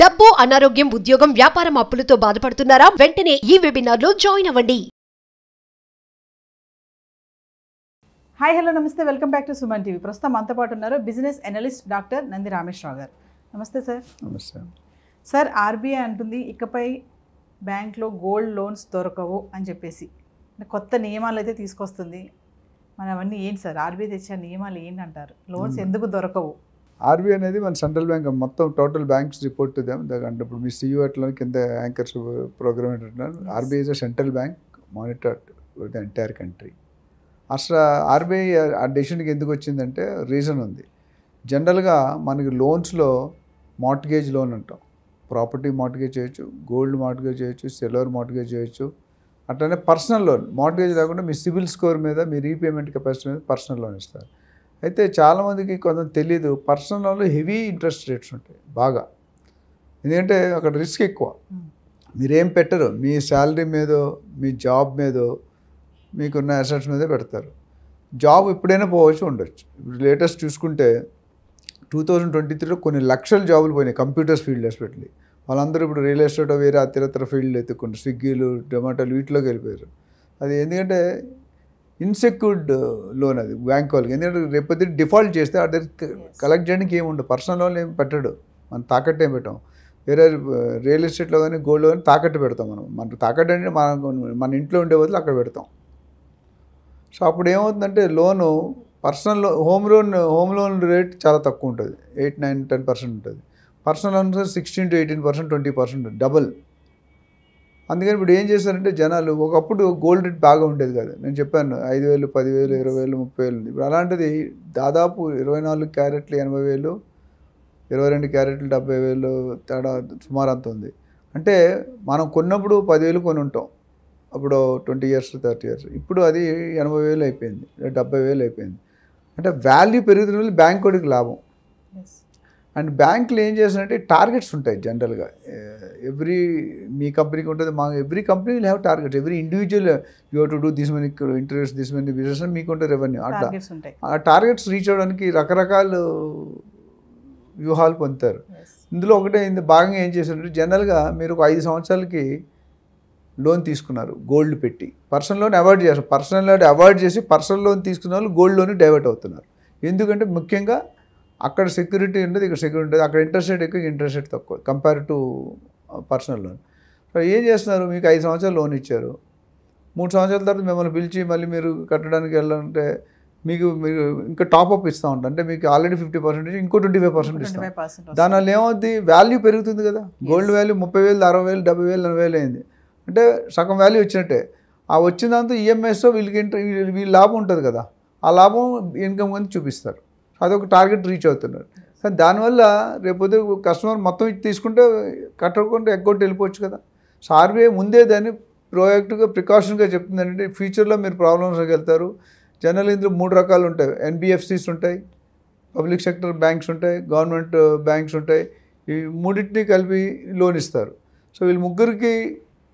డబ్బు అనారోగ్యం ఉద్యోగం వ్యాపారం అప్పులతో బాధపడుతున్నారా వెంటనే ఈ వెబినార్ లో జాయిన్ అవ్వండి హాయ్ హలో నమస్తే welcome back to Suman TV ప్రస్తుతం మనతో పాటు ఉన్నారు business analyst doctor Nandi Rameshwara Rao గారు నమస్తే సార్ నమస్తే సార్ ఆర్బీఐ అంటుంది ఇకపై బ్యాంక్లో గోల్డ్ లోన్స్ దొరకవు అని చెప్పేసి కొత్త నియమాలు అయితే తీసుకొస్తుంది మనం అవన్నీ ఏంటి సార్ ఆర్బీఐ తెచ్చిన నియమాలు ఏంటంటారు లోన్స్ ఎందుకు దొరకవు ఆర్బీఐ అనేది మన సెంట్రల్ బ్యాంక్ మొత్తం టోటల్ బ్యాంక్స్ రిపోర్ట్ అంటే ఇప్పుడు మీ సీఈఓ అట్లా కింద యాంకర్స్ ప్రోగ్రామ్ ఏంటంటున్నారు RBI is a central bank monitor the entire country అసలు ఆర్బీఐ ఆ డెసిషన్కి ఎందుకు వచ్చిందంటే రీజన్ ఉంది జనరల్గా మనకి లోన్స్లో మార్ట్గేజ్ లోన్ అంటాం ప్రాపర్టీ మార్ట్గేజ్ చేయొచ్చు గోల్డ్ మార్ట్గేజ్ చేయొచ్చు సెల్వర్ మార్ట్గేజ్ చేయొచ్చు అట్లనే పర్సనల్ లోన్ మార్ట్గేజ్ లేకుండా మీ సిబిల్ స్కోర్ మీద మీ రీపేమెంట్ కెపాసిటీ మీద పర్సనల్ లోన్ ఇస్తారు అయితే చాలామందికి కొంత తెలియదు లోన్లో హెవీ ఇంట్రెస్ట్ రేట్స్ ఉంటాయి బాగా ఎందుకంటే అక్కడ రిస్క్ ఎక్కువ మీరేం పెట్టరు మీ శాలరీ మీదో మీ జాబ్ మీదో మీకున్న అసెట్స్ మీదే పెడతారు జాబ్ ఎప్పుడైనా పోవచ్చు ఉండొచ్చు ఇప్పుడు లేటెస్ట్ చూసుకుంటే టూ థౌజండ్ ట్వంటీ త్రీలో కొన్ని లక్షల జాబులు పోయినాయి కంప్యూటర్స్ ఫీల్డ్ ఎస్పెషల్లీ వాళ్ళందరూ ఇప్పుడు రియల్ ఎస్టేట్ వేరే అతిరతర ఫీల్డ్లు ఎత్తుకుంటారు స్విగ్గీలు జొమాటోలు వీటిలోకి వెళ్ళిపోయారు అది ఎందుకంటే ఇన్సెక్యూర్డ్ లోన్ అది బ్యాంక్ వాళ్ళకి ఎందుకంటే రేపొద్దు డిఫాల్ట్ చేస్తే దగ్గర కలెక్ట్ చేయడానికి ఏముండదు పర్సనల్ లోన్ ఏం పెట్టడు మనం తాకట్టు ఏం పెట్టాం వేరే రియల్ ఎస్టేట్లో కానీ గోల్డ్లో కానీ తాకట్టు పెడతాం మనం మన తాకట్టు అంటే మన మన ఇంట్లో ఉండే బదులు అక్కడ పెడతాం సో అప్పుడు ఏమవుతుందంటే లోను పర్సనల్ లో home loan home loan rate చాలా తక్కువ ఉంటుంది ఎయిట్ నైన్ టెన్ పర్సెంట్ ఉంటుంది personal loan sixteen to eighteen percent twenty percent double అందుకని ఇప్పుడు ఏం చేశారంటే జనాలు ఒకప్పుడు గోల్డ్ రేట్ బాగా ఉండేది కదా నేను చెప్పాను ఐదు వేలు పదివేలు ఇరవై వేలు ముప్పై వేలు ఉంది ఇప్పుడు అలాంటిది దాదాపు ఇరవై నాలుగు క్యారెట్లు ఎనభై వేలు ఇరవై రెండు క్యారెట్లు డెబ్బై వేలు తేడా సుమారు అంత ఉంది అంటే మనం కొన్నప్పుడు పదివేలు కొని ఉంటాం అప్పుడు ట్వంటీ ఇయర్స్ థర్టీ ఇయర్స్ ఇప్పుడు అది ఎనభై వేలు అయిపోయింది డెబ్బై వేలు అయిపోయింది అంటే వాల్యూ పెరుగుతున్న బ్యాంక్ వాడికి లాభం అండ్ బ్యాంకులు ఏం చేసినట్టే టార్గెట్స్ ఉంటాయి జనరల్గా ఎవ్రీ మీ కంపెనీకి ఉంటుంది మా every company will have targets every individual you to do this many interviews this many business ఉంటుంది రెవెన్యూ అట్లా ఆ టార్గెట్స్ రీచ్ అవ్వడానికి రకరకాల వ్యూహాలు పొందుతారు ఇందులో ఒకటే ఇంత భాగంగా ఏం చేశారంటే జనరల్గా మీరు ఒక ఐదు సంవత్సరాలకి లోన్ తీసుకున్నారు గోల్డ్ పెట్టి పర్సనల్ లోన్ అవాయిడ్ చేస్తారు పర్సనల్ లోన్ అవాయిడ్ చేసి పర్సనల్ లోన్ తీసుకున్న వాళ్ళు గోల్డ్ లోన్ డైవర్ట్ అవుతున్నారు ఎందుకంటే ముఖ్యంగా అక్కడ సెక్యూరిటీ ఉండదు ఇక్కడ సెక్యూరిటీ ఉండదు అక్కడ ఇంట్రెస్ట్ రేట్ ఎక్కువ ఇంట్రెస్ట్ రేట్ తక్కువ compare to personal loan so ఏం చేస్తున్నారు మీకు ఐదు సంవత్సరాలు లోన్ ఇచ్చారు మూడు సంవత్సరాల తర్వాత మిమ్మల్ని పిలిచి మళ్ళీ మీరు కట్టడానికి వెళ్ళాలంటే మీకు మీరు ఇంకా టాప్అప్ ఇస్తూ ఉంటారు అంటే మీకు ఆల్రెడీ ఫిఫ్టీ పర్సెంట్ ఇంకో ట్వంటీ ఫైవ్ పర్సెంట్ ఇస్తాం దానివల్ల ఏమవుద్ది వాల్యూ పెరుగుతుంది కదా గోల్డ్ వాల్యూ ముప్పై వేలు అరవై వేలు డెబ్బై వేలు ఎనభై వేలు అయింది అంటే సగం వాల్యూ వచ్చినట్టే ఆ వచ్చిన దాంతో ఈఎంఐస్తో e వీళ్ళకి ఇంటర్ వీళ్ళ లాభం ఉంటుంది కదా ఆ లాభం ఇన్కమ్ కింద చూపిస్తారు అదొక టార్గెట్ రీచ్ అవుతున్నారు కానీ దానివల్ల రేపొద్దు కస్టమర్ మొత్తం తీసుకుంటే కట్టకుండా ఎగ్గొట్టి వెళ్ళిపోవచ్చు కదా సో ఆర్బీఐ ముందే దాన్ని ప్రోయాక్టివ్గా ప్రికాషన్గా చెప్తుంది అంటే ఫ్యూచర్లో మీరు ప్రాబ్లమ్స్ వెళ్తారు జనరల్ ఇందులో మూడు రకాలు ఉంటాయి ఎన్బిఎఫ్సిస్ ఉంటాయి పబ్లిక్ సెక్టర్ బ్యాంక్స్ ఉంటాయి గవర్నమెంట్ బ్యాంక్స్ ఉంటాయి ఈ మూడింటిని కలిపి లోన్ ఇస్తారు సో వీళ్ళు ముగ్గురికి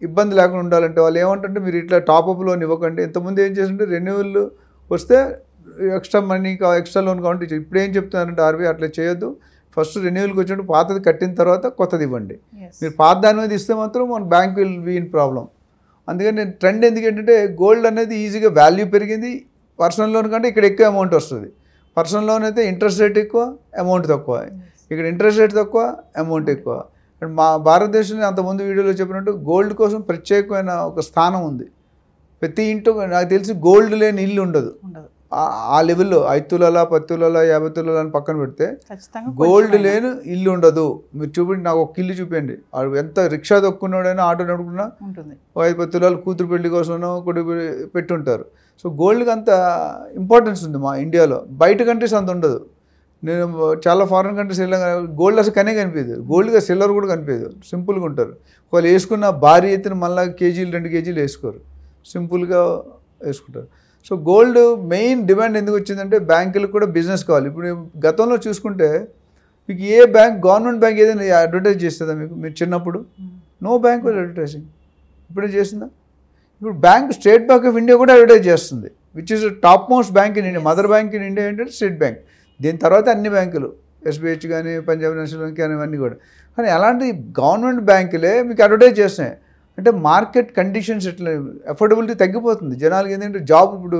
ఇబ్బంది లేకుండా ఉండాలంటే వాళ్ళు ఏమంటే మీరు ఇట్లా టాపప్ లోన్ ఇవ్వకండి ఇంతకుముందు ఏం చేసింటే రెన్యువల్ వస్తే ఎక్స్ట్రా మనీ కా ఎక్స్ట్రా లోన్ కావాలంటే ఇప్పుడు ఏం చెప్తున్నారంటే ఆర్బీఐ అట్లా చేయొద్దు ఫస్ట్ రెన్యువల్కి వచ్చినప్పుడు పాతది కట్టిన తర్వాత కొత్తది ఇవ్వండి మీరు పాత దాని మీద ఇస్తే మాత్రం మన bank will be in problem అందుకని నేను ట్రెండ్ ఎందుకు ఏంటంటే గోల్డ్ అనేది ఈజీగా వాల్యూ పెరిగింది పర్సనల్ లోన్ కంటే ఇక్కడ ఎక్కువ అమౌంట్ వస్తుంది పర్సనల్ లోన్ అయితే ఇంట్రెస్ట్ రేట్ ఎక్కువ అమౌంట్ తక్కువ ఇక్కడ ఇంట్రెస్ట్ రేట్ తక్కువ అమౌంట్ ఎక్కువ అండ్ మా భారతదేశంలో అంతకుముందు వీడియోలో చెప్పినట్టు గోల్డ్ కోసం ప్రత్యేకమైన ఒక స్థానం ఉంది ప్రతి ఇంట్లో నాకు తెలిసి గోల్డ్ లేని ఇల్లు ఉండదు ఆ లెవెల్లో ఐదు తులాల పది తులాల యాభై తులాల అని పక్కన పెడితే గోల్డ్ లేను ఇల్లు ఉండదు మీరు చూపించి నాకు ఒక ఇల్లు చూపించండి వాడు ఎంత రిక్షా తొక్కున్నాడైనా ఆటో నడుకున్నా ఐదు పది తులాలు కూతురు పెళ్లి కోసం పెట్టి పెట్టుంటారు సో గోల్డ్కి అంత ఇంపార్టెన్స్ ఉంది మా ఇండియాలో బయట కంట్రీస్ అంత ఉండదు నేను చాలా ఫారిన్ కంట్రీస్ కానీ గోల్డ్ అసలు కనే కనిపించదు గోల్డ్గా సిల్వర్ కూడా కనిపించదు సింపుల్గా ఉంటారు ఒకవేళ వేసుకున్న భారీ ఎత్తున మళ్ళీ కేజీలు రెండు కేజీలు వేసుకోరు సింపుల్గా వేసుకుంటారు సో గోల్డ్ మెయిన్ డిమాండ్ ఎందుకు వచ్చిందంటే బ్యాంకులకు కూడా బిజినెస్ కావాలి ఇప్పుడు గతంలో చూసుకుంటే మీకు ఏ బ్యాంక్ గవర్నమెంట్ బ్యాంక్ ఏదైనా అడ్వర్టైజ్ చేస్తుందా మీకు మీరు చిన్నప్పుడు hmm. No bank was advertising ఇప్పుడే చేసిందా ఇప్పుడు bank State Bank of India కూడా అడ్వర్టైజ్ చేస్తుంది which is top most bank in India mother bank in India ఏంటంటే స్టేట్ బ్యాంక్ దీని తర్వాత అన్ని బ్యాంకులు ఎస్బీహెచ్ కానీ పంజాబ్ నేషనల్ బ్యాంక్ కానీ అన్నీ కూడా కానీ అలాంటి గవర్నమెంట్ బ్యాంకులే మీకు అడ్వర్టైజ్ చేస్తున్నాయి అంటే మార్కెట్ కండిషన్స్ ఎట్లా అఫోర్డబిలిటీ తగ్గిపోతుంది జనాలకి ఏంటంటే జాబ్ ఇప్పుడు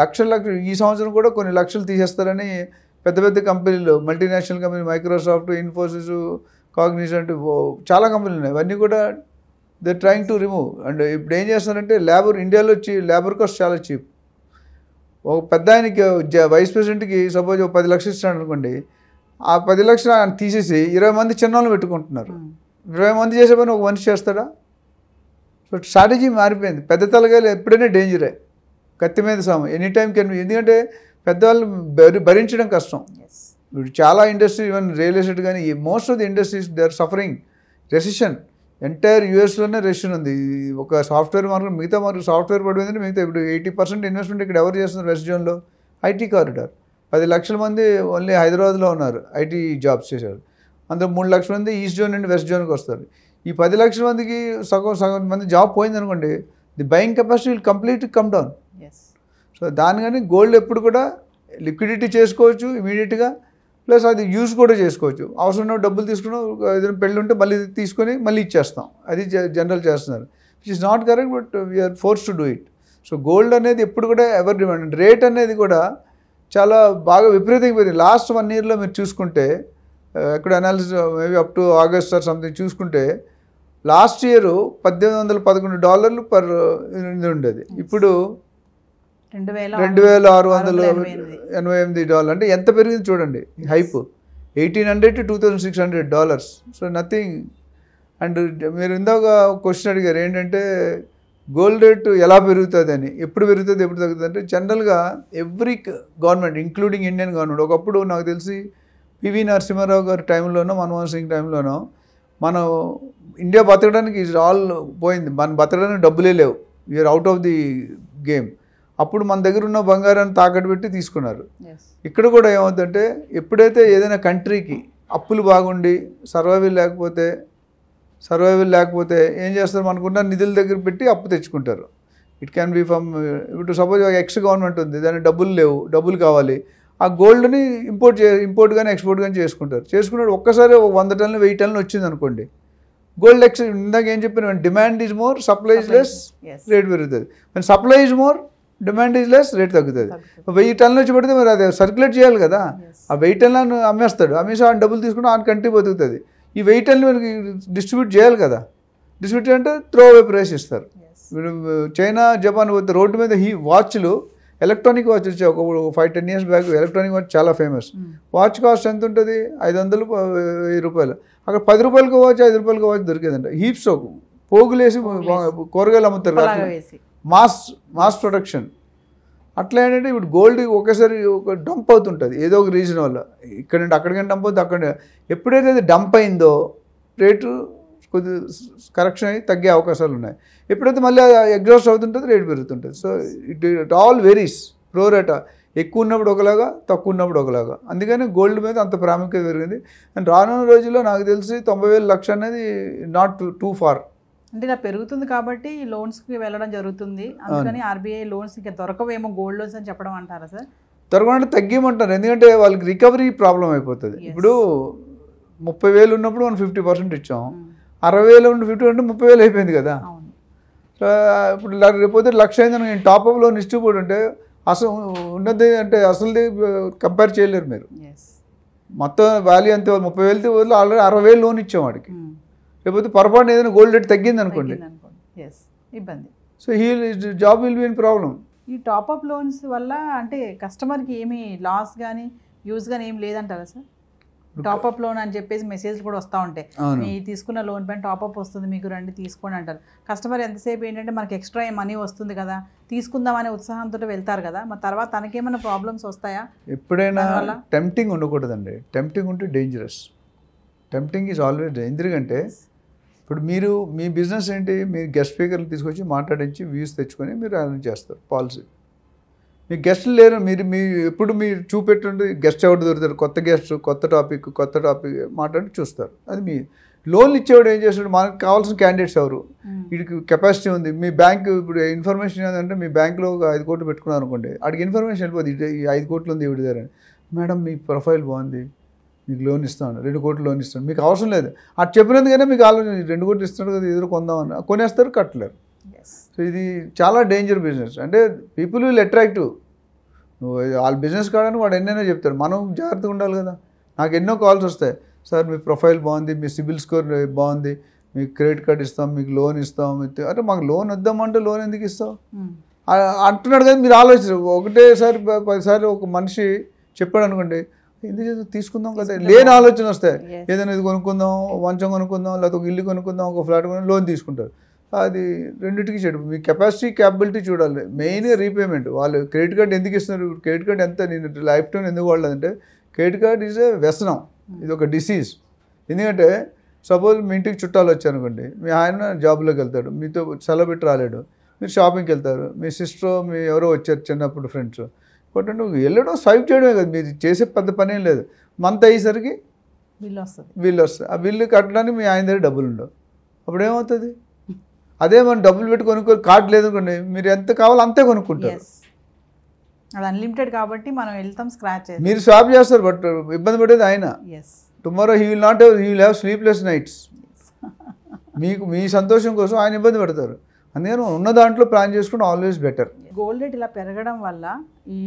లక్షల లక్షలు ఈ సంవత్సరం కూడా కొన్ని లక్షలు తీసేస్తారని పెద్ద పెద్ద కంపెనీలు మల్టీనేషనల్ కంపెనీ మైక్రోసాఫ్ట్ ఇన్ఫోసిస్ అంటే చాలా కంపెనీలు ఉన్నాయి అవన్నీ కూడా they trying to remove and ఇప్పుడు ఏం చేస్తున్నారంటే లేబర్ ఇండియాలో వచ్చి లేబర్ కాస్ట్ చాలా చీప్ ఒక పెద్ద ఆయనకి వైస్ ప్రెసిడెంట్కి సపోజ్ ఒక పది లక్షలు ఇస్తాడు అనుకోండి ఆ పది లక్షలు తీసేసి ఇరవై మంది వాళ్ళు పెట్టుకుంటున్నారు ఇరవై మంది చేసే పని ఒక మనిషి చేస్తాడా బట్ స్ట్రాటజీ మారిపోయింది పెద్ద తలగాలు ఎప్పుడైనా డేంజరే కత్తి మీద సాము ఎనీ టైం కెన్ ఎందుకంటే పెద్దవాళ్ళు భరి భరించడం కష్టం ఇప్పుడు చాలా ఇండస్ట్రీ ఈవెన్ రియల్ ఎస్టేట్ కానీ most of the industries they are suffering recession entire యూఎస్లోనే రెసిషన్ ఉంది ఒక సాఫ్ట్వేర్ మార్కెట్ మిగతా మార్కెట్ సాఫ్ట్వేర్ పడిపోయిందంటే మిగతా ఇప్పుడు ఎయిటీ పర్సెంట్ ఇన్వెస్ట్మెంట్ ఇక్కడ ఎవరు చేస్తున్నారు వెస్ట్ జోన్లో ఐటీ కారిడార్ పది లక్షల మంది ఓన్లీ హైదరాబాద్లో ఉన్నారు ఐటీ జాబ్స్ చేశారు అందులో మూడు లక్షల మంది ఈస్ట్ జోన్ నుండి వెస్ట్ జోన్కి వస్తారు ఈ పది లక్షల మందికి సగం సగం మంది జాబ్ పోయిందనుకోండి the buying capacity will complete come down so దానికని గోల్డ్ ఎప్పుడు కూడా లిక్విడిటీ చేసుకోవచ్చు ఇమీడియట్గా ప్లస్ అది యూజ్ కూడా చేసుకోవచ్చు అవసరం డబ్బులు తీసుకుని ఏదైనా పెళ్ళి ఉంటే మళ్ళీ తీసుకొని మళ్ళీ ఇచ్చేస్తాం అది జనరల్ చేస్తున్నారు which is not correct but we are force to do it so gold అనేది ఎప్పుడు కూడా ఎవర్ డిమాండ్ రేట్ అనేది కూడా చాలా బాగా విపరీతంగా పోయింది లాస్ట్ వన్ ఇయర్లో మీరు చూసుకుంటే ఇక్కడ analysis maybe up to August or something చూసుకుంటే లాస్ట్ ఇయర్ పద్దెనిమిది వందల పదకొండు డాలర్లు పర్ ఉండేది ఇప్పుడు రెండు వేల ఆరు వందల ఎనభై ఎనిమిది డాలర్ అంటే ఎంత పెరిగింది చూడండి hype eighteen hundred to two thousand six hundred dollars so nothing and మీరు ఇందాక క్వశ్చన్ అడిగారు ఏంటంటే గోల్డ్ రేటు ఎలా పెరుగుతుంది అని ఎప్పుడు పెరుగుతుంది ఎప్పుడు తగ్గుతుంది అంటే జనరల్గా every government including Indian government ఒకప్పుడు నాకు తెలిసి పివి నరసింహారావు గారి టైంలోనో మన్మోహన్ సింగ్ టైంలోనో మనం ఇండియా బతకడానికి ఈజ్ ఆల్ పోయింది మనం బతకడానికి డబ్బులే లేవు you're out of the game అప్పుడు మన దగ్గర ఉన్న బంగారాన్ని తాకట్టు పెట్టి తీసుకున్నారు ఇక్కడ కూడా ఏమవుతుందంటే ఎప్పుడైతే ఏదైనా కంట్రీకి అప్పులు బాగుండి సర్వైవల్ లేకపోతే సర్వైవల్ లేకపోతే ఏం చేస్తారు మనకున్న నిధుల దగ్గర పెట్టి అప్పు తెచ్చుకుంటారు ఇట్ క్యాన్ బీ ఫ్రమ్ ఇప్పుడు సపోజ్ ఎక్స్ గవర్నమెంట్ ఉంది దాని డబ్బులు లేవు డబ్బులు కావాలి ఆ గోల్డ్ని ఇంపోర్ట్ చే ఇంపోర్ట్ కానీ ఎక్స్పోర్ట్ కానీ చేసుకుంటారు చేసుకున్నాడు ఒక్కసారి వంద టన్నులు వెయ్యి టన్నులు వచ్చింది అనుకోండి గోల్డ్ ఎక్స్ ఇందాక ఏం చెప్పిన demand is more supply is less rate పెరుగుతుంది మరి supply is more demand is less rate తగ్గుతుంది వెయ్యి టన్నులు వచ్చి పడితే మరి అది సర్క్యులేట్ చేయాలి కదా ఆ వెయ్యి టన్నులను అమ్మేస్తాడు అమ్మేసి ఆ డబ్బులు తీసుకుని ఆ కంట్రీ బతుకుతుంది ఈ వెయ్యి టన్నులు మనకి డిస్ట్రిబ్యూట్ చేయాలి కదా డిస్ట్రిబ్యూట్ అంటే త్రో అవే ప్రైస్ ఇస్తారు చైనా జపాన్ పోతే రోడ్డు మీద హీ వాచ్లు ఎలక్ట్రానిక్ వాచ్ వచ్చే ఒక five ten years back electronic watch చాలా ఫేమస్ వాచ్ కాస్ట్ ఎంత ఉంటుంది ఐదు వందలు వెయ్యి రూపాయలు అక్కడ పది రూపాయలకు వాచ్ ఐదు రూపాయలకు వాచ్ దొరికేదంట హీప్స్ పోగులేసి కూరగాయలు అమ్ముతారు మాస్ మాస్ ప్రొడక్షన్ అట్లా ఏంటంటే ఇప్పుడు గోల్డ్ ఒకేసారి ఒక డంప్ అవుతుంటుంది ఏదో ఒక రీజన్ వల్ల ఇక్కడ నుండి అక్కడికైనా డంప్ అవుతుంది అక్కడ ఎప్పుడైతే అది డంప్ అయిందో రేటు కొద్ది కరెక్షన్ అయ్యి తగ్గే అవకాశాలు ఉన్నాయి ఎప్పుడైతే మళ్ళీ ఎగ్జాస్ట్ అవుతుంటుంది రేట్ పెరుగుతుంటుంది so it it all varies pro rata ఎక్కువ ఉన్నప్పుడు ఒకలాగా తక్కువ ఉన్నప్పుడు ఒకలాగా అందుకని గోల్డ్ మీద అంత ప్రాముఖ్యత పెరిగింది అండ్ రానున్న రోజుల్లో నాకు తెలిసి తొంభై వేల లక్ష అనేది నాట్ టూ ఫార్ అంటే ఇలా పెరుగుతుంది కాబట్టి లోన్స్కి వెళ్ళడం జరుగుతుంది అందుకని ఆర్బీఐ లోన్స్ ఇంకా దొరకవేమో గోల్డ్ లోన్స్ అని చెప్పడం అంటారా సార్ దొరకకుండా తగ్గిమంటారు ఎందుకంటే వాళ్ళకి రికవరీ ప్రాబ్లం అయిపోతుంది ఇప్పుడు ముప్పై వేలు ఉన్నప్పుడు మనం ఫిఫ్టీ పర్సెంట్ ఇచ్చాం అరవై వేల ఉండి ఫిఫ్టీ ఉంటే ముప్పై వేలు అయిపోయింది కదా సో ఇప్పుడు రేపోతే లక్ష అయింది నేను అప్లో నిష్టిపోయి ఉంటే అసలు ఉన్నది అంటే అసలుది కంపేర్ చేయలేరు మీరు మొత్తం వాల్యూ అంతే ముప్పై వేలు వదిలి ఆల్రెడీ అరవై వేలు లోన్ ఇచ్చాం వాడికి hmm. లేకపోతే పొరపాటు ఏదైనా గోల్డ్ రేట్ తగ్గింది అనుకోండి ఇబ్బంది so he job will been in problem ఈ టాప్అప్ లోన్స్ వల్ల అంటే కస్టమర్కి ఏమి లాస్ కానీ యూజ్ కానీ ఏమి లేదంటారా సార్ టాప్ అప్ లోన్ అని చెప్పేసి మెసేజ్ కూడా వస్తూ ఉంటాయి మీ తీసుకున్న లోన్ పైన టాప్ అప్ వస్తుంది మీకు రండి తీసుకోండి అంటారు కస్టమర్ ఎంతసేపు ఏంటంటే మనకి ఎక్స్ట్రా మనీ వస్తుంది కదా తీసుకుందామనే ఉత్సాహంతో వెళ్తారు కదా మా తర్వాత తనకేమైనా ప్రాబ్లమ్స్ వస్తాయా ఎప్పుడైనా టెంప్టింగ్ ఉండకూడదండి టెంప్టింగ్ ఉంటే డేంజరస్ టెంప్టింగ్ ఈజ్ ఆల్వేస్ ఎందుకంటే ఇప్పుడు మీరు మీ బిజినెస్ ఏంటి మీరు గెస్ట్ స్పీకర్లు తీసుకొచ్చి మాట్లాడించి వ్యూస్ తెచ్చుకొని మీరు అరేంజ్ చేస్తారు పాలసీ మీ గెస్ట్లు లేరు మీరు మీ ఎప్పుడు మీరు చూపెట్టండి గెస్ట్ ఎవరు దొరుకుతారు కొత్త గెస్ట్ కొత్త టాపిక్ కొత్త టాపిక్ మాట్లాడి చూస్తారు అది మీ లోన్లు ఇచ్చేవాడు ఏం చేస్తాడు మనకు కావాల్సిన క్యాండిడేట్స్ ఎవరు వీడికి కెపాసిటీ ఉంది మీ బ్యాంక్ ఇప్పుడు ఇన్ఫర్మేషన్ ఏంటంటే మీ బ్యాంక్లో ఒక ఐదు కోట్లు పెట్టుకున్నారు అనుకోండి వాడికి ఇన్ఫర్మేషన్ వెళ్ళిపోతుంది ఈ ఐదు కోట్లు ఉంది ఇవిడిదారని మేడం మీ ప్రొఫైల్ బాగుంది మీకు లోన్ ఇస్తాను రెండు కోట్లు లోన్ ఇస్తాను మీకు అవసరం లేదు అటు చెప్పినందుకైనా మీకు ఆలోచన రెండు కోట్లు ఇస్తున్నాడు కదా ఎదురు కొందామని కొనేస్తారు కట్టలేరు సో ఇది చాలా డేంజర్ బిజినెస్ అంటే పీపుల్ విల్ అట్రాక్టివ్ నువ్వు వాళ్ళ బిజినెస్ కాడని వాడు ఎన్నైనా చెప్తారు మనం జాగ్రత్తగా ఉండాలి కదా నాకు ఎన్నో కాల్స్ వస్తాయి సార్ మీ ప్రొఫైల్ బాగుంది మీ సిబిల్ స్కోర్ బాగుంది మీకు క్రెడిట్ కార్డ్ ఇస్తాం మీకు లోన్ ఇస్తాం అంటే మాకు లోన్ వద్దామంటే లోన్ ఎందుకు ఇస్తాం hmm. అంటున్నాడు కదా మీరు ఆలోచన ఒకటేసారి పదిసారి ఒక మనిషి చెప్పాడు అనుకోండి ఎందుకు తీసుకుందాం కదా లేని ఆలోచన వస్తాయి ఏదైనా ఇది కొనుక్కుందాం మంచం కొనుక్కుందాం లేకపోతే ఒక ఇల్లు కొనుక్కుందాం ఒక ఫ్లాట్ కొనుక్కుందాం లోన్ తీసుకుంటారు అది రెండింటికి చెడు మీ కెపాసిటీ క్యాపబిలిటీ చూడాలి మెయిన్ రీపేమెంట్ వాళ్ళు క్రెడిట్ కార్డు ఎందుకు ఇస్తున్నారు క్రెడిట్ కార్డు ఎంత నేను లైఫ్ టైం ఎందుకు వాడలేదంటే క్రెడిట్ కార్డ్ ఈజ్ ఏ వ్యసనం ఇది ఒక డిసీజ్ ఎందుకంటే సపోజ్ మీ ఇంటికి చుట్టాలు వచ్చారనుకోండి మీ ఆయన జాబ్లోకి వెళ్తాడు మీతో సెలవు పెట్టి రాలేడు మీరు షాపింగ్కి వెళ్తారు మీ సిస్టర్ మీ ఎవరో వచ్చారు చిన్నప్పుడు ఫ్రెండ్స్ ఒకటి నువ్వు వెళ్ళడం స్వైప్ చేయడమే కదా మీరు చేసే పెద్ద పని ఏం లేదు మంత్ అయ్యేసరికి బిల్లు వస్తుంది బిల్లు వస్తుంది ఆ బిల్లు కట్టడానికి మీ ఆయన దగ్గర డబ్బులు ఉండవు అప్పుడు ఏమవుతుంది అదే మనం డబ్బులు పెట్టి కొనుక్కో కార్డు లేదనుకోండి మీరు ఎంత కావాలో అంతే కొనుక్కుంటారు అది అన్లిమిటెడ్ కాబట్టి మనం వెళ్తాం స్క్రాచ్ మీరు షాప్ చేస్తారు బట్ ఇబ్బంది పడేది ఆయన tomorrow he will not he will have sleepless nights మీకు మీ సంతోషం కోసం ఆయన ఇబ్బంది పడతారు అందుకని ఉన్న దాంట్లో ప్లాన్ చేసుకుంటే ఆల్వేస్ బెటర్ గోల్డ్ రేట్ ఇలా పెరగడం వల్ల ఈ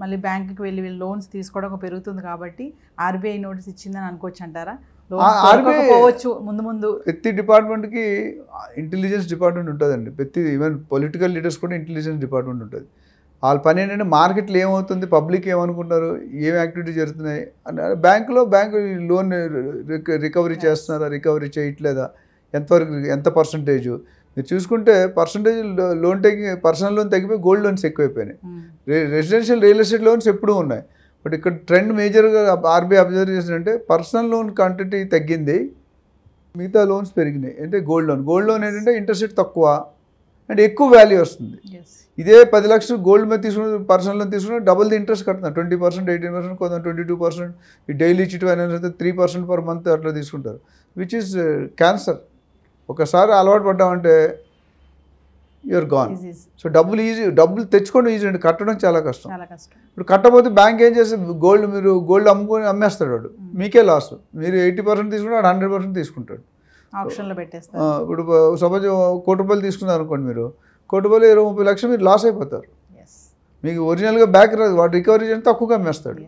మళ్ళీ బ్యాంకుకి వెళ్ళి లోన్స్ తీసుకోవడం పెరుగుతుంది కాబట్టి ఆర్బీఐ నోటీస్ ఇచ్చిందని అనుకోవచ్చు అంటారా పోవచ్చు ముందు ముందు ప్రతి డిపార్ట్మెంట్కి ఇంటెలిజెన్స్ డిపార్ట్మెంట్ ఉంటుందండి ప్రతి ఈవెన్ పొలిటికల్ లీడర్స్ కూడా ఇంటెలిజెన్స్ డిపార్ట్మెంట్ ఉంటుంది వాళ్ళ పని ఏంటంటే మార్కెట్లో ఏమవుతుంది పబ్లిక్ ఏమనుకుంటున్నారు ఏం యాక్టివిటీ జరుగుతున్నాయి అని బ్యాంకులో బ్యాంకు లోన్ రికవరీ చేస్తున్నారా రికవరీ చేయట్లేదా ఎంతవరకు ఎంత పర్సంటేజు మీరు చూసుకుంటే పర్సంటేజ్ లోన్ తగ్గి పర్సనల్ లోన్ తగ్గిపోయి గోల్డ్ లోన్స్ ఎక్కువైపోయినాయి hmm. Residential real estate loans ఎప్పుడూ ఉన్నాయి బట్ ఇక్కడ ట్రెండ్ మేజర్గా ఆర్బీఐ అబ్జర్వ్ చేసిందంటే పర్సనల్ లోన్ క్వాంటిటీ తగ్గింది మిగతా లోన్స్ పెరిగినాయి అంటే గోల్డ్ లోన్ గోల్డ్ లోన్ ఏంటంటే ఇంట్రెస్ట్ తక్కువ అండ్ ఎక్కువ వాల్యూ వస్తుంది ఇదే పది లక్షలు గోల్డ్ మీద తీసుకున్న పర్సనల్ లోన్ తీసుకున్న డబుల్ ది ఇంట్రెస్ట్ కడుతున్నారు ట్వంటీ పర్సెంట్ ఎయిటీన్ పర్సెంట్ కొంత ట్వంటీ టూ పర్సెంట్ ఈ డైలీ చిట్ ఫైనాన్స్ అయితే త్రీ పర్సెంట్ పర్ మంత్ అట్లా తీసుకుంటారు విచ్ ఇస్ క్యాన్సర్ uh, ఒకసారి అలవాటు పడ్డామంటే యూఆర్ గాన్ సో డబ్బులు ఈజీ డబ్బులు తెచ్చుకోవడం ఈజీ అండి కట్టడం చాలా కష్టం ఇప్పుడు కట్టబోతే బ్యాంక్ ఏం చేసి గోల్డ్ మీరు గోల్డ్ అమ్ముకొని అమ్మేస్తాడు వాడు hmm. మీకే లాస్ మీరు ఎయిటీ పర్సెంట్ తీసుకుంటాడు హండ్రెడ్ పర్సెంట్ తీసుకుంటాడు ఇప్పుడు సపోజ్ కోటి రూపాయలు తీసుకున్నారు అనుకోండి మీరు కోటి రూపాయలు ఇరవై ముప్పై లక్షలు మీరు లాస్ అయిపోతారు మీకు ఒరిజినల్గా బ్యాక్ రాదు వాడు రికవరీ చేసి తక్కువగా అమ్మేస్తాడు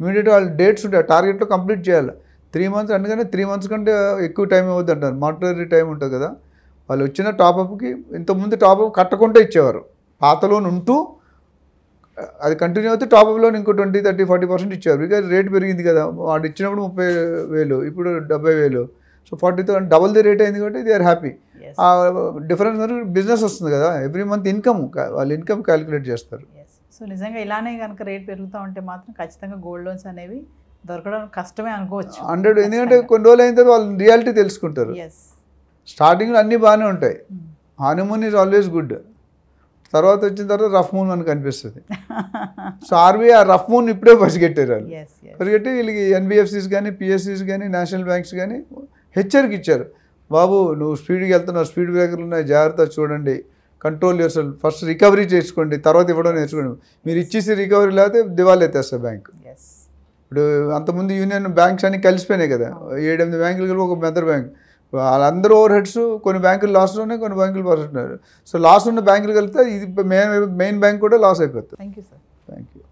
ఇమీడియట్గా వాళ్ళు డేట్స్ ఉంటాయి టార్గెట్లో కంప్లీట్ చేయాలి త్రీ మంత్స్ అందుకనే త్రీ మంత్స్ కంటే ఎక్కువ టైం ఇవ్వద్దు అంటారు మాటరీ టైం ఉంటుంది కదా వాళ్ళు వచ్చిన టాపప్కి ఇంతకుముందు టాపప్ కట్టకుండా ఇచ్చేవారు పాత ఉంటూ అది కంటిన్యూ అవుతే టాప్ ఇంకో ట్వంటీ థర్టీ ఫార్టీ పర్సెంట్ ఇచ్చారు బికాజ్ రేట్ పెరిగింది కదా వాడు ఇచ్చినప్పుడు ముప్పై వేలు ఇప్పుడు డెబ్బై వేలు so forty thousand double the rate అయింది కాబట్టి ది ఆర్ హ్యాపీ ఆ డిఫరెన్స్ బిజినెస్ వస్తుంది కదా ఎవ్రీ మంత్ ఇన్కమ్ వాళ్ళు ఇన్కమ్ క్యాలిక్యులేట్ చేస్తారు సో నిజంగా ఇలానే కనుక రేట్ పెరుగుతూ ఉంటే మాత్రం ఖచ్చితంగా గోల్డ్ లోన్స్ అనేవి దొరకడం కష్టమే అనుకోవచ్చు హండ్రెడ్ ఎందుకంటే కొన్ని రోజులు అయిన తర్వాత వాళ్ళు రియాలిటీ తెలుసుకుంటారు స్టార్టింగ్లో అన్నీ బాగానే ఉంటాయి హనీమూన్ ఈజ్ ఆల్వేస్ గుడ్ తర్వాత వచ్చిన తర్వాత రఫ్ మూన్ మనకు కనిపిస్తుంది సో ఆర్బీఐ ఆ రఫ్ మూన్ ఇప్పుడే పరిగెట్టారు వాళ్ళు పరిగెట్టి వీళ్ళకి ఎన్బిఎఫ్సిస్ కానీ పిఎస్సిస్ కానీ నేషనల్ బ్యాంక్స్ కానీ హెచ్చరిక ఇచ్చారు బాబు నువ్వు స్పీడ్కి వెళ్తున్నావు స్పీడ్ బ్రేకర్లు ఉన్నాయి జాగ్రత్త చూడండి కంట్రోల్ చేస్తారు ఫస్ట్ రికవరీ చేసుకోండి తర్వాత ఇవ్వడం నేర్చుకోండి మీరు ఇచ్చేసి రికవరీ లేకపోతే దివాళీ ఎత్తేస్తారు బ్యాంక్ ఇప్పుడు అంతకుముందు యూనియన్ బ్యాంక్స్ అన్ని కలిసిపోయినాయి కదా ఏడెనిమిది బ్యాంకులు ఒక మెదర్ బ్యాంక్ వాళ్ళందరూ ఓవర్ హెడ్స్ కొన్ని బ్యాంకులు లాస్ ఉన్నాయి కొన్ని బ్యాంకులు ప్రాఫిట్ ఉన్నారు సో లాస్ ఉన్న బ్యాంకులు కలిపితే ఇది మెయిన్ మెయిన్ బ్యాంక్ కూడా లాస్ అయిపోతుంది thank you sir thank you